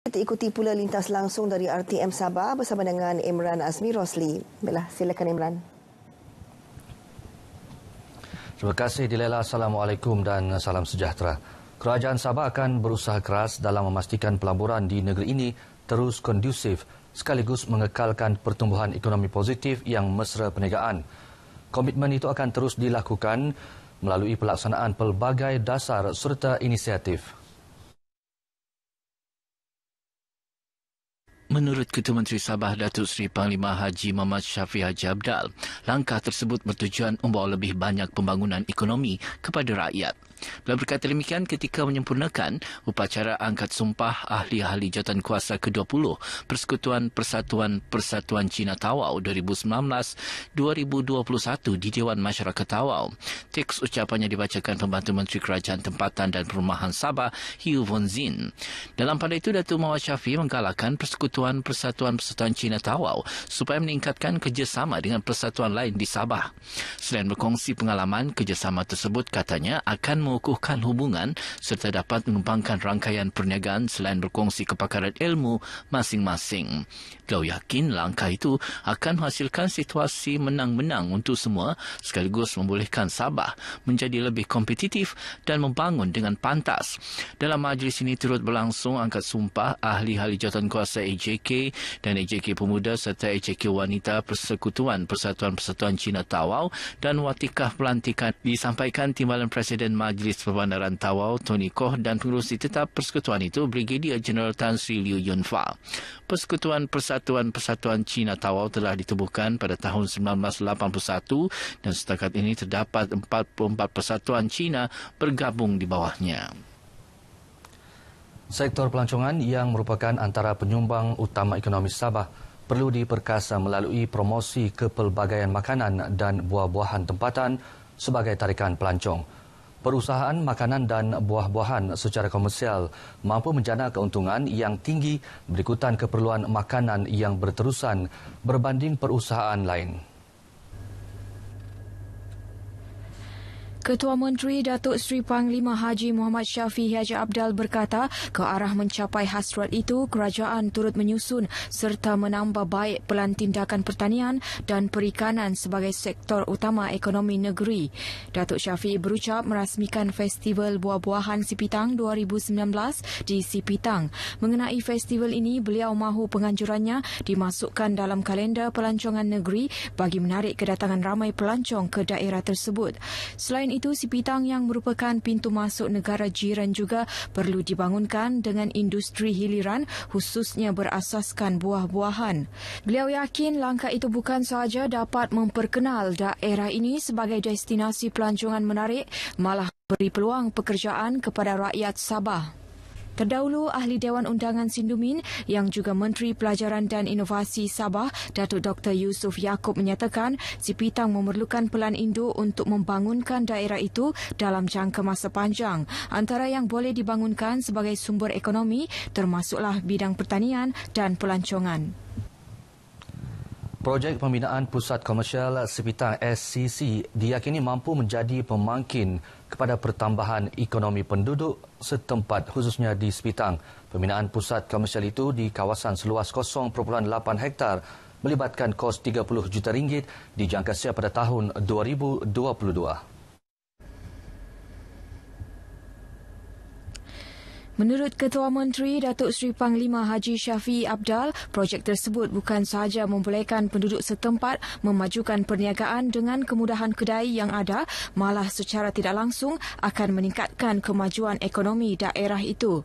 Kita ikuti pula lintas langsung dari RTM Sabah bersama dengan Imran Azmi Rosli. Baiklah, silakan Imran. Terima kasih Dilela. Assalamualaikum dan salam sejahtera. Kerajaan Sabah akan berusaha keras dalam memastikan pelaburan di negeri ini terus kondusif sekaligus mengekalkan pertumbuhan ekonomi positif yang mesra perniagaan. Komitmen itu akan terus dilakukan melalui pelaksanaan pelbagai dasar serta inisiatif. Menurut Ketua Menteri Sabah Datuk Seri Panglima Haji Muhammad Syafiq Haji Abdal, langkah tersebut bertujuan membawa lebih banyak pembangunan ekonomi kepada rakyat. Beliau berkata demikian ketika menyempurnakan upacara angkat sumpah ahli-ahli jawatan kuasa ke-20 Persekutuan Persatuan Persatuan Cina Tawau 2019-2021 di Dewan Masyarakat Tawau. Teks ucapannya dibacakan Pembantu Menteri Kerajaan Tempatan dan Perumahan Sabah, Hugh Von Zin. Dalam pada itu, Datuk Mawar Syafi menggalakkan Persekutuan Persatuan Persatuan Cina Tawau supaya meningkatkan kerjasama dengan persatuan lain di Sabah. Selain berkongsi pengalaman, kerjasama tersebut katanya akan mengukuhkan hubungan serta dapat mengembangkan rangkaian perniagaan selain berkongsi kepakaran ilmu masing-masing. Beliau yakin langkah itu akan menghasilkan situasi menang-menang untuk semua sekaligus membolehkan Sabah menjadi lebih kompetitif dan membangun dengan pantas. Dalam majlis ini turut berlangsung angkat sumpah ahli-ahli jawatan kuasa AJK dan AJK Pemuda serta AJK Wanita Persekutuan Persatuan-Persatuan Cina Tawau dan Watikah Pelantikan disampaikan Timbalan Presiden Majlis Idris Perbandaran Tawau, Tony Koh dan pengurus tetap persekutuan itu Brigadier General Tan Sri Liu Yunfa. Fa. Persekutuan Persatuan-Persatuan Cina Tawau telah ditubuhkan pada tahun 1981 dan setakat ini terdapat 44 persatuan Cina bergabung di bawahnya. Sektor pelancongan yang merupakan antara penyumbang utama ekonomi Sabah perlu diperkasa melalui promosi kepelbagaian makanan dan buah-buahan tempatan sebagai tarikan pelancong. Perusahaan makanan dan buah-buahan secara komersial mampu menjana keuntungan yang tinggi berikutan keperluan makanan yang berterusan berbanding perusahaan lain. Ketua Menteri Datuk Seri Panglima Haji Muhammad Syafi Haji Abdal berkata, ke arah mencapai hasrat itu, kerajaan turut menyusun serta menambah baik pelan tindakan pertanian dan perikanan sebagai sektor utama ekonomi negeri. Datuk Syafi berucap merasmikan Festival Buah-Buahan Sipitang 2019 di Sipitang. Mengenai festival ini, beliau mahu penganjurannya dimasukkan dalam kalender pelancongan negeri bagi menarik kedatangan ramai pelancong ke daerah tersebut. Selain Selain itu, Sipitang yang merupakan pintu masuk negara jiran juga perlu dibangunkan dengan industri hiliran khususnya berasaskan buah-buahan. Beliau yakin langkah itu bukan sahaja dapat memperkenal daerah ini sebagai destinasi pelancongan menarik, malah beri peluang pekerjaan kepada rakyat Sabah. Terdahulu, Ahli Dewan Undangan Sindumin yang juga Menteri Pelajaran dan Inovasi Sabah, Datuk Dr. Yusuf Yaakob menyatakan Sipitang memerlukan pelan induk untuk membangunkan daerah itu dalam jangka masa panjang. Antara yang boleh dibangunkan sebagai sumber ekonomi termasuklah bidang pertanian dan pelancongan. Projek pembinaan pusat komersial sepitar SCC diyakini mampu menjadi pemangkin kepada pertambahan ekonomi penduduk setempat khususnya di Sepitang. Pembinaan pusat komersial itu di kawasan seluas 0.8 hektar melibatkan kos 30 juta ringgit dijangka siap pada tahun 2022. Menurut Ketua Menteri Datuk Seri Panglima Haji Syafie Abdal, projek tersebut bukan sahaja membolehkan penduduk setempat memajukan perniagaan dengan kemudahan kedai yang ada, malah secara tidak langsung akan meningkatkan kemajuan ekonomi daerah itu.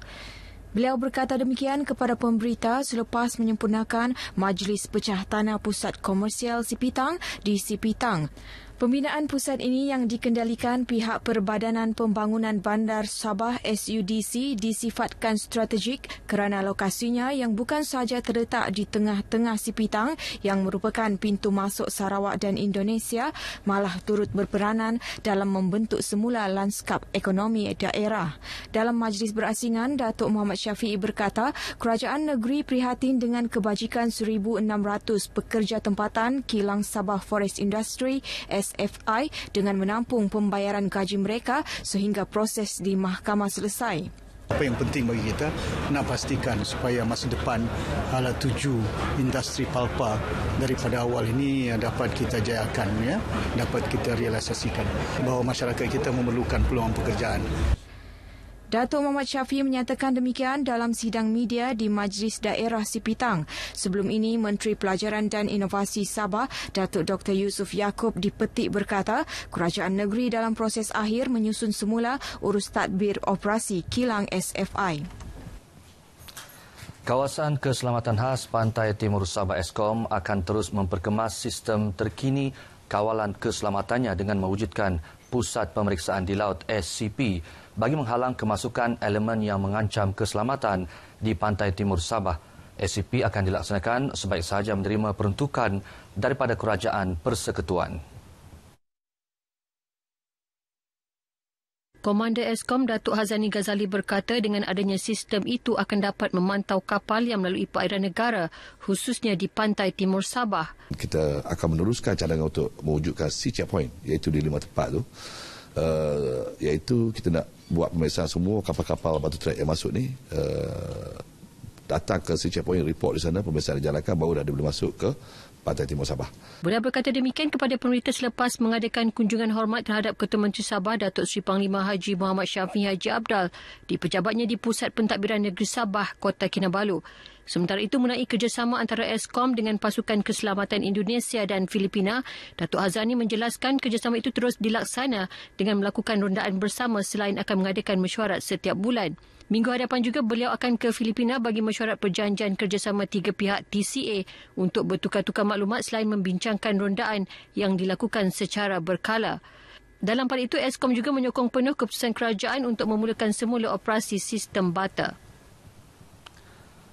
Beliau berkata demikian kepada pemberita selepas menyempurnakan Majlis Pecah Tanah Pusat Komersial Sipitang di Sipitang. Pembinaan pusat ini yang dikendalikan pihak Perbadanan Pembangunan Bandar Sabah SUDC disifatkan strategik kerana lokasinya yang bukan sahaja terletak di tengah-tengah Sipitang yang merupakan pintu masuk Sarawak dan Indonesia malah turut berperanan dalam membentuk semula lanskap ekonomi daerah dalam majlis berasingan Datuk Muhammad Syafiq berkata kerajaan negeri prihatin dengan kebajikan 1600 pekerja tempatan Kilang Sabah Forest Industry SFI dengan menampung pembayaran gaji mereka sehingga proses di mahkamah selesai apa yang penting bagi kita nak pastikan supaya masa depan ala tuju industri palpa daripada awal ini eh, dapat kita jayakan ya dapat kita realisasikan bahawa masyarakat kita memerlukan peluang pekerjaan Datuk Muhammad Syafi menyatakan demikian dalam sidang media di Majlis Daerah Sipitang. Sebelum ini, Menteri Pelajaran dan Inovasi Sabah, Datuk Dr. Yusuf Yaakob dipetik berkata, Kerajaan Negeri dalam proses akhir menyusun semula urus tadbir operasi kilang SFI. Kawasan Keselamatan Khas Pantai Timur Sabah Eskom akan terus memperkemas sistem terkini kawalan keselamatannya dengan mewujudkan Pusat Pemeriksaan di Laut SCP bagi menghalang kemasukan elemen yang mengancam keselamatan di pantai timur Sabah. SCP akan dilaksanakan sebaik sahaja menerima peruntukan daripada Kerajaan Persekutuan. Komander Eskom Datuk Hazani Ghazali berkata dengan adanya sistem itu akan dapat memantau kapal yang melalui perairan negara khususnya di pantai timur Sabah. Kita akan meneruskan cadangan untuk mewujudkan sea checkpoint iaitu di lima tempat tu. Uh, iaitu kita nak buat pemeriksaan semua kapal-kapal batu trek yang masuk ni uh, datang ke sea checkpoint report di sana pemeriksaan dijalankan baru dah dia boleh masuk ke Pantai Timur Sabah. Beliau berkata demikian kepada pemerintah selepas mengadakan kunjungan hormat terhadap Ketua Menteri Sabah Datuk Sri Panglima Haji Muhammad Syafiq Haji Abdal di pejabatnya di Pusat Pentadbiran Negeri Sabah, Kota Kinabalu. Sementara itu, mengenai kerjasama antara ESKOM dengan Pasukan Keselamatan Indonesia dan Filipina, Datuk Hazani menjelaskan kerjasama itu terus dilaksana dengan melakukan rondaan bersama selain akan mengadakan mesyuarat setiap bulan. Minggu hadapan juga beliau akan ke Filipina bagi mesyuarat perjanjian kerjasama tiga pihak TCA untuk bertukar-tukar maklumat selain membincangkan rondaan yang dilakukan secara berkala. Dalam pada itu, ESKOM juga menyokong penuh keputusan kerajaan untuk memulakan semula operasi sistem bata.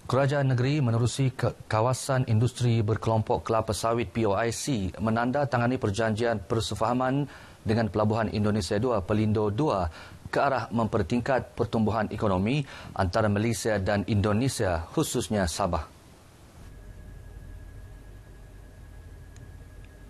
Kerajaan negeri menerusi kawasan industri berkelompok kelapa sawit POIC menandatangani perjanjian persefahaman dengan Pelabuhan Indonesia II, Pelindo II ke arah mempertingkat pertumbuhan ekonomi antara Malaysia dan Indonesia khususnya Sabah.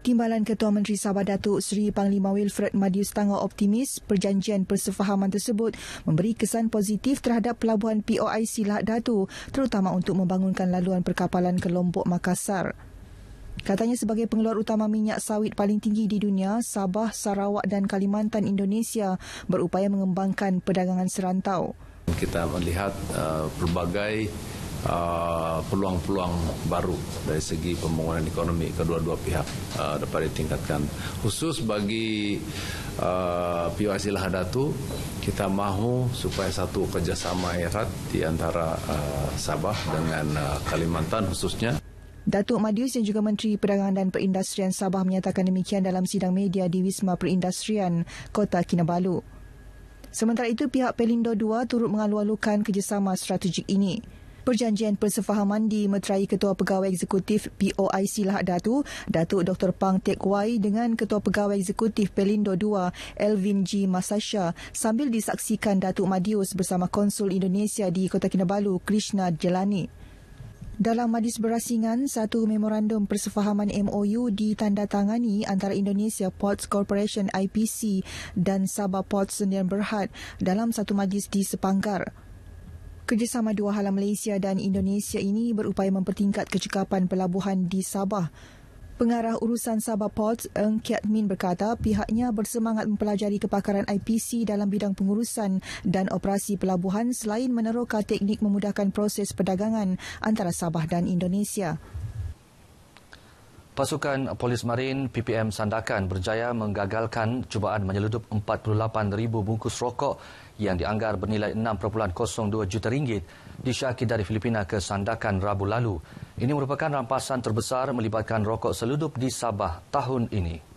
Timbalan Ketua Menteri Sabah Datuk Seri Panglima Wilfred Madius Tanga optimis perjanjian persefahaman tersebut memberi kesan positif terhadap pelabuhan POIC Lahad Datu terutama untuk membangunkan laluan perkapalan ke Lombok Makassar. Katanya sebagai pengeluar utama minyak sawit paling tinggi di dunia, Sabah, Sarawak dan Kalimantan Indonesia berupaya mengembangkan perdagangan serantau. Kita melihat uh, pelbagai Uh, peluang-peluang baru dari segi pembangunan ekonomi kedua-dua pihak uh, dapat ditingkatkan khusus bagi uh, POIC Lahadatu kita mahu supaya satu kerjasama erat di antara uh, Sabah dengan uh, Kalimantan khususnya Datuk Madius yang juga Menteri Perdagangan dan Perindustrian Sabah menyatakan demikian dalam sidang media di Wisma Perindustrian Kota Kinabalu. Sementara itu, pihak Pelindo II turut mengalu-alukan kerjasama strategik ini. Perjanjian persefahaman di Meterai Ketua Pegawai Eksekutif POIC Lahad Datu, Datuk Dr. Pang Teck Wai dengan Ketua Pegawai Eksekutif Pelindo II, Elvin G. Masasha sambil disaksikan Datuk Madius bersama Konsul Indonesia di Kota Kinabalu, Krishna Jelani. Dalam majlis berasingan, satu memorandum persefahaman MOU ditandatangani antara Indonesia Ports Corporation IPC dan Sabah Ports Sdn Berhad dalam satu majlis di Sepanggar. Kerjasama dua halam Malaysia dan Indonesia ini berupaya mempertingkat kecekapan pelabuhan di Sabah Pengarah Urusan Sabah Ports, Eng Kiat Min berkata pihaknya bersemangat mempelajari kepakaran IPC dalam bidang pengurusan dan operasi pelabuhan selain meneroka teknik memudahkan proses perdagangan antara Sabah dan Indonesia. Pasukan Polis Marin PPM Sandakan berjaya menggagalkan cubaan menyeludup 48,000 bungkus rokok yang dianggar bernilai 6.02 juta ringgit disyaki dari Filipina ke Sandakan Rabu lalu. Ini merupakan rampasan terbesar melibatkan rokok seludup di Sabah tahun ini.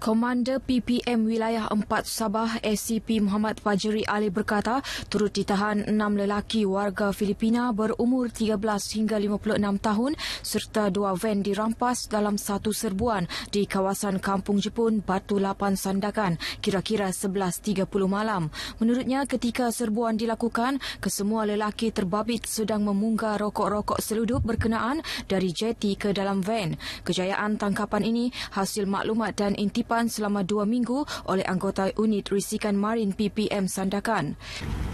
Komander PPM Wilayah 4 Sabah SCP Muhammad Fajri Ali berkata turut ditahan enam lelaki warga Filipina berumur 13 hingga 56 tahun serta dua van dirampas dalam satu serbuan di kawasan Kampung Jepun Batu Lapan Sandakan kira-kira 11.30 malam. Menurutnya ketika serbuan dilakukan, kesemua lelaki terbabit sedang memunggah rokok-rokok seludup berkenaan dari jeti ke dalam van. Kejayaan tangkapan ini hasil maklumat dan intip depan selama dua minggu oleh anggota unit risikan marin PPM Sandakan.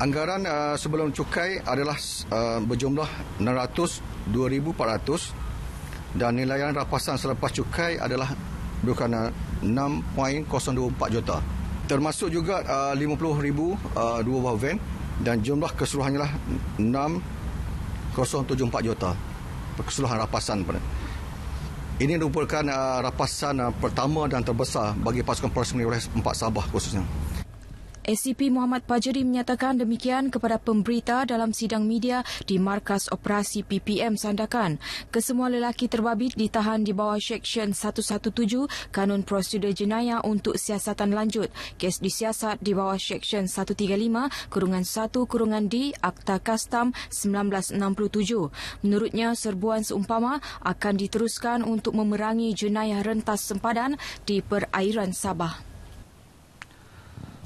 Anggaran uh, sebelum cukai adalah uh, berjumlah 602,400 dan nilaian rapasan selepas cukai adalah berkenaan 6.024 juta. Termasuk juga uh, 50,000 uh, dua buah van dan jumlah keseluruhannya lah 6.074 juta keseluruhan rapasan pernah. Ini merupakan uh, rapasan uh, pertama dan terbesar bagi pasukan personil Res Empat Sabah khususnya. SCP Muhammad Pajeri menyatakan demikian kepada pemberita dalam sidang media di Markas Operasi PPM Sandakan. Kesemua lelaki terbabit ditahan di bawah Seksyen 117 Kanun Prosedur Jenayah untuk siasatan lanjut. Kes disiasat di bawah Seksyen 135 Kurungan 1 Kurungan D Akta Kastam 1967. Menurutnya, serbuan seumpama akan diteruskan untuk memerangi jenayah rentas sempadan di perairan Sabah.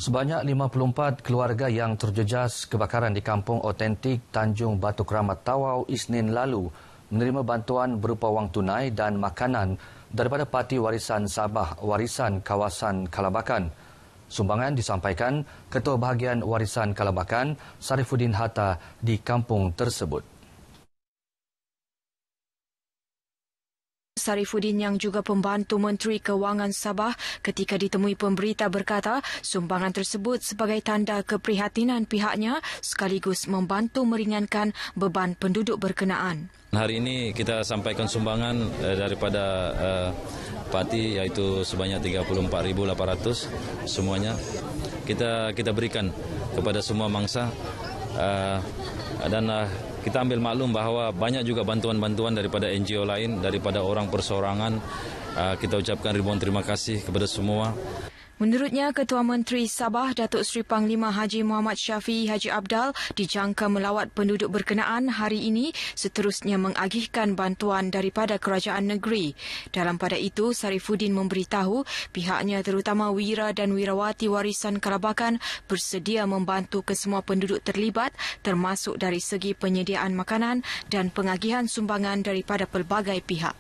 Sebanyak 54 keluarga yang terjejas kebakaran di kampung autentik Tanjung Batu Keramat Tawau Isnin lalu menerima bantuan berupa wang tunai dan makanan daripada Parti Warisan Sabah Warisan Kawasan Kalabakan. Sumbangan disampaikan Ketua Bahagian Warisan Kalabakan Sarifuddin Hatta di kampung tersebut. Sarifuddin yang juga pembantu Menteri Kewangan Sabah ketika ditemui pemberita berkata sumbangan tersebut sebagai tanda keprihatinan pihaknya sekaligus membantu meringankan beban penduduk berkenaan. Hari ini kita sampaikan sumbangan eh, daripada uh, parti yaitu sebanyak 34,800 semuanya kita kita berikan kepada semua mangsa Ah, dan ah, kita ambil maklum bahawa banyak juga bantuan-bantuan daripada NGO lain, daripada orang persorangan. Ah, kita ucapkan ribuan terima kasih kepada semua. Menurutnya, Ketua Menteri Sabah Datuk Seri Panglima Haji Muhammad Syafie Haji Abdal dijangka melawat penduduk berkenaan hari ini seterusnya mengagihkan bantuan daripada kerajaan negeri. Dalam pada itu, Sarifuddin memberitahu pihaknya terutama wira dan wirawati warisan Kelabakan bersedia membantu ke semua penduduk terlibat termasuk dari segi penyediaan makanan dan pengagihan sumbangan daripada pelbagai pihak.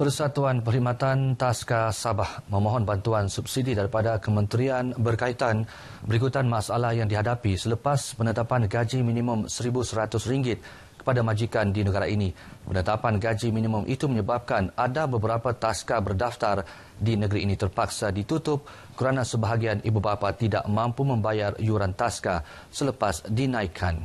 Persatuan Perkhidmatan Taska Sabah memohon bantuan subsidi daripada kementerian berkaitan berikutan masalah yang dihadapi selepas penetapan gaji minimum RM1,100 kepada majikan di negara ini. Penetapan gaji minimum itu menyebabkan ada beberapa taska berdaftar di negeri ini terpaksa ditutup kerana sebahagian ibu bapa tidak mampu membayar yuran taska selepas dinaikkan.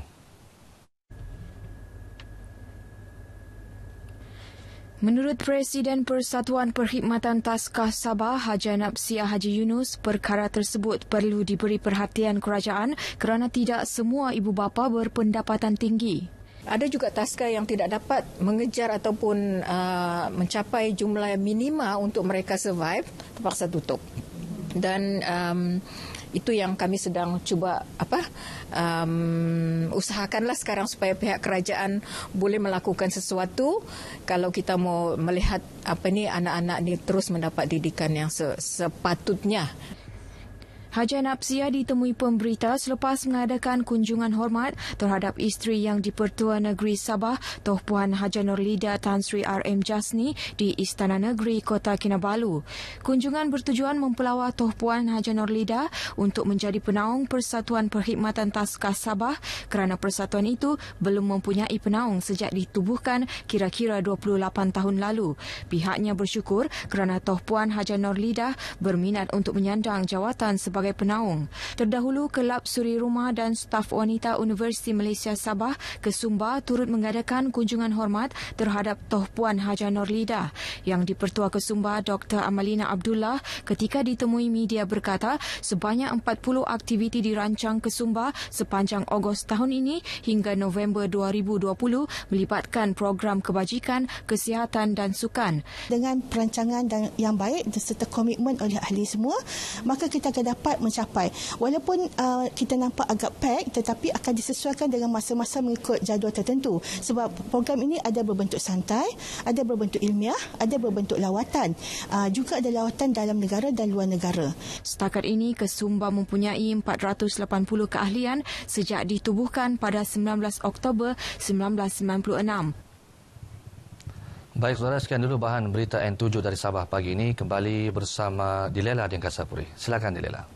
Menurut Presiden Persatuan Perkhidmatan Taskah Sabah, Haji Anab Haji Yunus, perkara tersebut perlu diberi perhatian kerajaan kerana tidak semua ibu bapa berpendapatan tinggi. Ada juga taska yang tidak dapat mengejar ataupun uh, mencapai jumlah minima untuk mereka survive, terpaksa tutup. Dan um, itu yang kami sedang cuba apa um, usahakanlah sekarang supaya pihak kerajaan boleh melakukan sesuatu kalau kita mau melihat apa ni anak-anak ni terus mendapat didikan yang se- sepatutnya. Haji Napsia ditemui pemberita selepas mengadakan kunjungan hormat terhadap isteri yang dipertua negeri Sabah, Toh Puan Haji Norlida Tan Sri RM Jasni di Istana Negeri Kota Kinabalu. Kunjungan bertujuan mempelawa Toh Puan Haji Norlida untuk menjadi penaung Persatuan Perkhidmatan Taskah Sabah kerana persatuan itu belum mempunyai penaung sejak ditubuhkan kira-kira 28 tahun lalu. Pihaknya bersyukur kerana Toh Puan Haji Norlida berminat untuk menyandang jawatan sebagai sebagai penaung. Terdahulu, Kelab Suri Rumah dan Staf Wanita Universiti Malaysia Sabah ke Sumba turut mengadakan kunjungan hormat terhadap Toh Puan Haja Norlida yang dipertua ke Sumba Dr. Amalina Abdullah ketika ditemui media berkata sebanyak 40 aktiviti dirancang ke Sumba sepanjang Ogos tahun ini hingga November 2020 melibatkan program kebajikan, kesihatan dan sukan. Dengan perancangan yang baik serta komitmen oleh ahli semua, maka kita akan dapat dapat mencapai. Walaupun uh, kita nampak agak pek tetapi akan disesuaikan dengan masa-masa mengikut jadual tertentu. Sebab program ini ada berbentuk santai, ada berbentuk ilmiah, ada berbentuk lawatan. Uh, juga ada lawatan dalam negara dan luar negara. Setakat ini, Kesumba mempunyai 480 keahlian sejak ditubuhkan pada 19 Oktober 1996. Baik saudara, sekian dulu bahan berita N7 dari Sabah pagi ini. Kembali bersama Dilela di Angkasa Puri. Silakan Dilela.